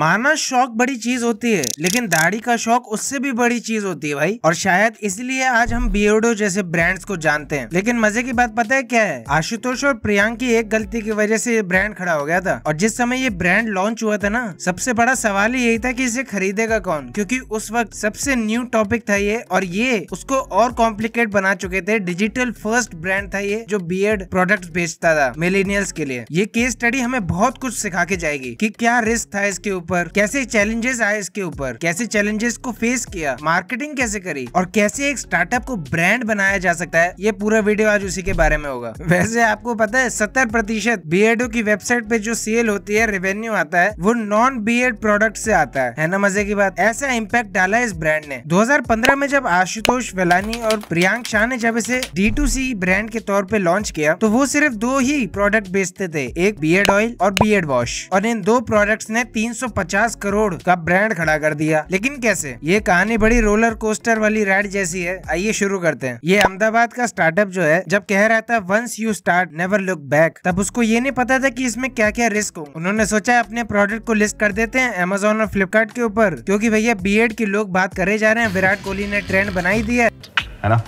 माना शौक बड़ी चीज होती है लेकिन दाढ़ी का शौक उससे भी बड़ी चीज होती है भाई और शायद इसलिए आज हम बियर्डो जैसे ब्रांड्स को जानते हैं लेकिन मजे की बात पता है क्या है आशुतोष और प्रियांक की एक गलती की वजह से ये ब्रांड खड़ा हो गया था और जिस समय ये ब्रांड लॉन्च हुआ था ना सबसे बड़ा सवाल ही यही था की इसे खरीदेगा कौन क्यूँकी उस वक्त सबसे न्यू टॉपिक था ये और ये उसको और कॉम्प्लिकेट बना चुके थे डिजिटल फर्स्ट ब्रांड था ये जो बियर्ड प्रोडक्ट बेचता था मिलेनियल्स के लिए ये केस स्टडी हमें बहुत कुछ सिखा के जाएगी की क्या रिस्क था इसके ऊपर कैसे चैलेंजेस आए इसके ऊपर कैसे चैलेंजेस को फेस किया मार्केटिंग कैसे करी और कैसे एक स्टार्टअप को ब्रांड बनाया जा सकता है ये पूरा वीडियो आज उसी के बारे में होगा वैसे आपको पता है सत्तर प्रतिशत बीएडो की वेबसाइट पे जो सेल होती है रेवेन्यू आता है वो नॉन बी प्रोडक्ट से आता है है ना मजे की बात ऐसा इम्पैक्ट डाला इस ब्रांड ने 2015 में जब आशुतोष वेलानी और प्रियांक शाह ने जब इसे डी टू सी ब्रांड के तौर पे लॉन्च किया तो वो सिर्फ दो ही प्रोडक्ट बेचते थे एक बी ऑयल और बी वॉश और इन दो प्रोडक्ट्स ने तीन पचास करोड़ का ब्रांड खड़ा कर दिया लेकिन कैसे ये कहानी बड़ी रोलर कोस्टर वाली राइड जैसी है आइए शुरू करते हैं ये अहमदाबाद का स्टार्टअप जो है जब कह रहा था once you start never look back तब उसको ये नहीं पता था की इसमें क्या क्या रिस्क हो उन्होंने सोचा अपने प्रोडक्ट को लिस्ट कर देते हैं अमेजोन और फ्लिपकार्ट के ऊपर क्यूँकी भैया बी एड लोग बात करे जा रहे हैं विराट कोहली ने ट्रेंड बनाई दिया है ना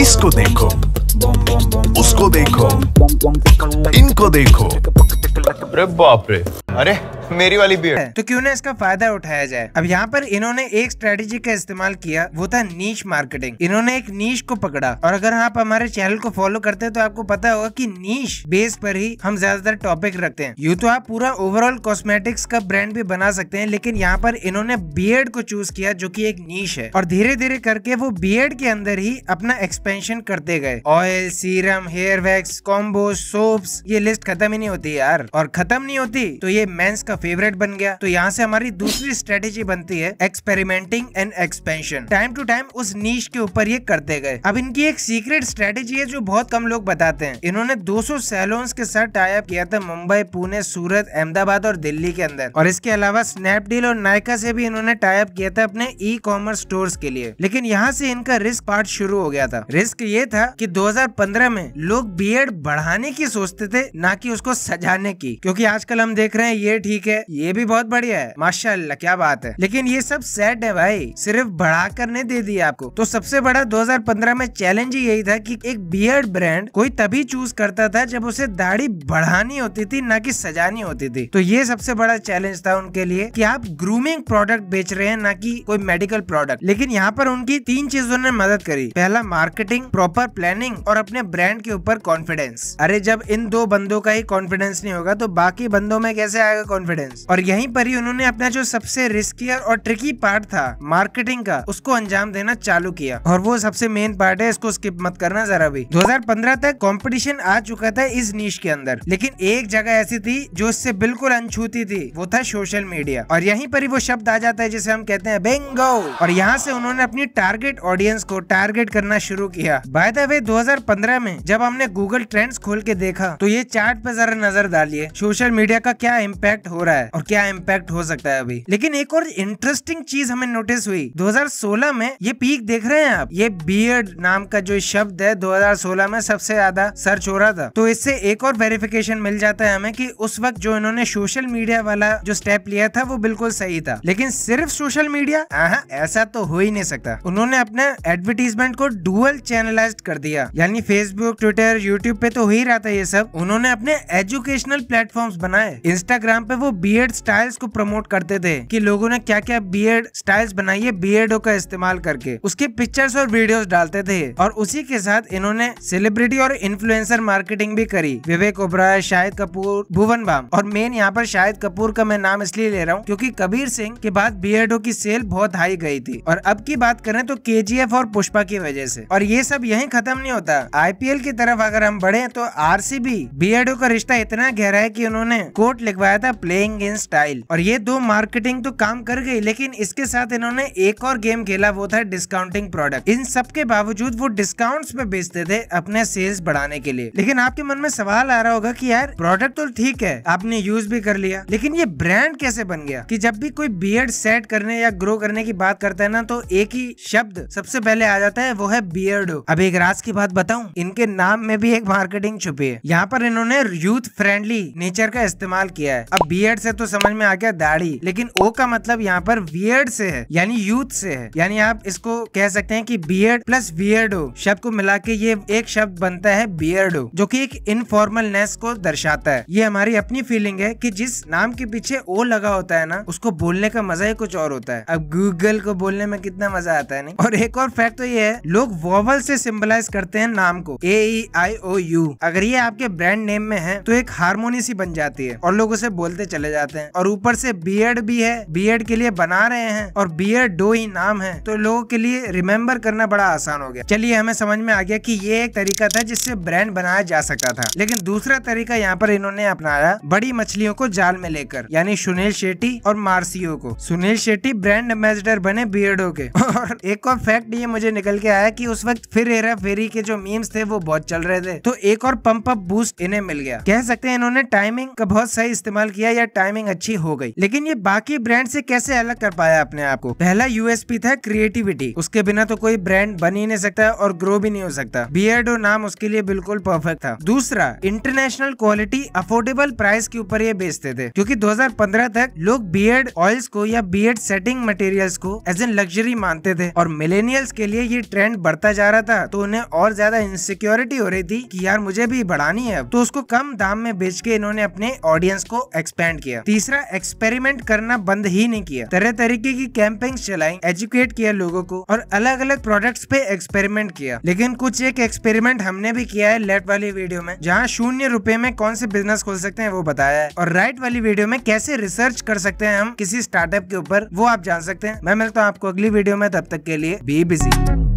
इसको देखो उसको देखो इनको देखो अरे बाप रे अरे मेरी वाली बियर्ड है तो क्यों ना इसका फायदा उठाया जाए अब यहाँ पर इन्होंने एक स्ट्रेटेजी का इस्तेमाल किया वो था नीच मार्केटिंग इन्होंने एक नीच को पकड़ा और अगर आप हमारे चैनल को फॉलो करते हैं तो आपको पता होगा की नीच बेस पर ही हम ज्यादातर टॉपिक रखते हैं यू तो आप पूरा ओवरऑल कॉस्मेटिक्स का ब्रांड भी बना सकते हैं लेकिन यहाँ पर इन्होंने बियर्ड को चूज किया जो की एक नीच है और धीरे धीरे करके वो बियर्ड के अंदर ही अपना एक्सपेंशन करते गए oil serum hair wax combo soaps ये लिस्ट खत्म ही नहीं होती यार और खत्म नहीं होती तो ये मेंस का फेवरेट बन गया तो यहाँ से हमारी दूसरी स्ट्रेटेजी बनती है experimenting and expansion time to time उस नीच के ऊपर ये करते गए अब इनकी एक सीक्रेट स्ट्रेटेजी है जो बहुत कम लोग बताते हैं इन्होंने 200 सैलून्स के साथ टाइप किया था मुंबई पुणे सूरत अहमदाबाद और दिल्ली के अंदर और इसके अलावा स्नैपडील और नायका से भी इन्होंने टाइप किया था अपने ई कॉमर्स स्टोर के लिए लेकिन यहाँ से इनका रिस्क पार्ट शुरू हो गया था रिस्क ये था की दो में लोग बी बढ़ाने की सोचते थे न की उसको सजाने की क्योंकि आजकल हम देख रहे हैं ये ठीक है है ये भी बहुत बढ़िया है माशा क्या बात है लेकिन ये सब सेट है भाई सिर्फ बढ़ा करने दे दिया आपको तो सबसे बड़ा 2015 में चैलेंज ही यही था कि एक बियर्ड ब्रांड कोई तभी चूज करता था जब उसे दाढ़ी बढ़ानी होती थी ना कि सजानी होती थी तो ये सबसे बड़ा चैलेंज था उनके लिए कि आप ग्रूमिंग प्रोडक्ट बेच रहे हैं ना कि कोई मेडिकल प्रोडक्ट लेकिन यहाँ पर उनकी तीन चीजों ने मदद करी पहला मार्केटिंग प्रॉपर प्लानिंग और अपने ब्रांड के ऊपर कॉन्फिडेंस अरे जब इन दो बंदों का ही कॉन्फिडेंस नहीं होगा तो बाकी बंदों में कैसे आएगा कॉन्फिडेंस कॉन्फिडेंस और यहीं पर ही उन्होंने अपना जो सबसे रिस्कियर और ट्रिकी पार्ट था मार्केटिंग का उसको अंजाम देना चालू किया और वो सबसे मेन पार्ट है इसको स्किप मत करना जरा भी 2015 तक कंपटीशन आ चुका था इस नीच के अंदर लेकिन एक जगह ऐसी थी जो इससे बिल्कुल अनछूती थी वो था सोशल मीडिया और यही पर ही वो शब्द आ जाता है जिसे हम कहते हैं बेंगो और यहाँ से उन्होंने अपनी टारगेट ऑडियंस को टारगेट करना शुरू किया बाय द वे 2015 में जब हमने गूगल ट्रेंड्स खोल के देखा तो ये चार्ट पे जरा नजर डालिए सोशल मीडिया का क्या इम्पैक्ट हो हो रहा है और क्या इम्पैक्ट हो सकता है अभी लेकिन एक और इंटरेस्टिंग चीज हमें नोटिस हुई 2016 में ये पीक देख रहे हैं आप ये बियर्ड नाम का जो शब्द है 2016 में सबसे ज्यादा सर्च हो रहा था तो इससे एक और वेरिफिकेशन मिल जाता है हमें कि उस वक्त जो इन्होंने सोशल मीडिया वाला जो स्टेप लिया था वो बिल्कुल सही था लेकिन सिर्फ सोशल मीडिया ऐसा तो हो ही नहीं सकता उन्होंने अपने एडवर्टीजमेंट को डुअल चैनलाइज कर दिया यानी फेसबुक ट्विटर यूट्यूब पे तो हो ही रहा था ये सब उन्होंने अपने एजुकेशनल प्लेटफॉर्म बनाए इंस्टाग्राम पे वो वो बियर्ड स्टाइल्स को प्रमोट करते थे कि लोगों ने क्या क्या बियर्ड स्टाइल्स बनाई है बियर्डो का इस्तेमाल करके उसके पिक्चर्स और वीडियोस डालते थे और उसी के साथ इन्होंने सेलिब्रिटी और इन्फ्लुएंसर मार्केटिंग भी करी विवेक ओबराय शाहिद कपूर भुवन बाम और मेन यहाँ पर शाहिद कपूर का मैं नाम इसलिए ले रहा हूँ क्यूँकी कबीर सिंह के बाद बियर्डो की सेल बहुत हाई गई थी और अब की बात करें तो के और पुष्पा की वजह से और ये सब यही खत्म नहीं होता आई की तरफ अगर हम बढ़े तो आर सी का रिश्ता इतना गहरा है की उन्होंने कोर्ट लिखवाया था प्ले प्लेइंग इन स्टाइल और ये दो मार्केटिंग तो काम कर गई लेकिन इसके साथ इन्होंने एक और गेम खेला वो था डिस्काउंटिंग प्रोडक्ट इन सब के बावजूद वो डिस्काउंट में बेचते थे अपने सेल्स बढ़ाने के लिए लेकिन आपके मन में सवाल आ रहा होगा की यार प्रोडक्ट तो ठीक है आपने यूज भी कर लिया लेकिन ये ब्रांड कैसे बन गया की जब भी कोई बी सेट करने या ग्रो करने की बात करता है ना तो एक ही शब्द सबसे पहले आ जाता है वो है बियर्डो अब एक राज की बात बताऊं इनके नाम में भी एक मार्केटिंग छुपी है यहाँ पर इन्होंने यूथ फ्रेंडली नेचर का इस्तेमाल किया है अब बी वियर्ड से तो समझ में आ गया दाढ़ी लेकिन ओ का मतलब यहाँ पर वियर्ड से है यानी यूथ से है यानी आप इसको कह सकते हैं कि बियर्ड प्लस बियर्डो शब्द को मिला के ये एक शब्द बनता है बियर्डो जो कि एक इनफॉर्मलनेस को दर्शाता है ये हमारी अपनी फीलिंग है कि जिस नाम के पीछे ओ लगा होता है ना उसको बोलने का मजा ही कुछ और होता है अब गूगल को बोलने में कितना मजा आता है नहीं और एक और फैक्ट तो ये है लोग वॉवल से सिम्बलाइज करते हैं नाम को ए आई ओ यू अगर ये आपके ब्रांड नेम में है तो एक हारमोनी सी बन जाती है और लोग उसे बोलते चले चले जाते हैं और ऊपर से बीएड भी है बीएड के लिए बना रहे हैं और बीएड डो ही नाम है तो लोगों के लिए रिमेम्बर करना बड़ा आसान हो गया चलिए हमें समझ में आ गया कि ये एक तरीका था जिससे ब्रांड बनाया जा सकता था लेकिन दूसरा तरीका यहाँ पर इन्होंने अपनाया बड़ी मछलियों को जाल में लेकर यानी सुनील शेट्टी और मार्सियो को सुनील शेट्टी ब्रांड एम्बेसडर बने बीएडो के और एक और फैक्ट ये मुझे निकल के आया कि उस वक्त फिर हेरा फेरी के जो मीम्स थे वो बहुत चल रहे थे तो एक और पंप अप बूस्ट इन्हें मिल गया कह सकते हैं इन्होंने टाइमिंग का बहुत सही इस्तेमाल किया या टाइमिंग अच्छी हो गई लेकिन ये बाकी ब्रांड से कैसे अलग कर पाया अपने आप को पहला यूएसपी था क्रिएटिविटी उसके बिना तो कोई ब्रांड बन ही नहीं सकता और ग्रो भी नहीं हो सकता बियर्डो नाम उसके लिए बिल्कुल परफेक्ट था दूसरा इंटरनेशनल क्वालिटी अफोर्डेबल प्राइस के ऊपर ये बेचते थे क्योंकि 2015 तक लोग बियर्ड ऑयल्स को या बियर्ड सेटिंग मटेरियल्स को एज एन लग्जरी मानते थे और मिलेनियल्स के लिए ये ट्रेंड बढ़ता जा रहा था तो उन्हें और ज्यादा इनसिक्योरिटी हो रही थी कि यार मुझे भी बढ़ानी है तो उसको कम दाम में बेच के इन्होंने अपने ऑडियंस को एक्सपेंड किया तीसरा एक्सपेरिमेंट करना बंद ही नहीं किया तरह तरीके की कैंपेन चलाई एजुकेट किया लोगों को और अलग अलग प्रोडक्ट्स पे एक्सपेरिमेंट किया लेकिन कुछ एक एक्सपेरिमेंट हमने भी किया है लेफ्ट वाली वीडियो में जहाँ शून्य रूपए में कौन से बिजनेस खोल सकते हैं वो बताया है और राइट वाली वीडियो में कैसे रिसर्च कर सकते हैं हम किसी स्टार्टअप के ऊपर वो आप जान सकते हैं मैं मिलता हूँ आपको अगली वीडियो में तब तक के लिए बी बिजी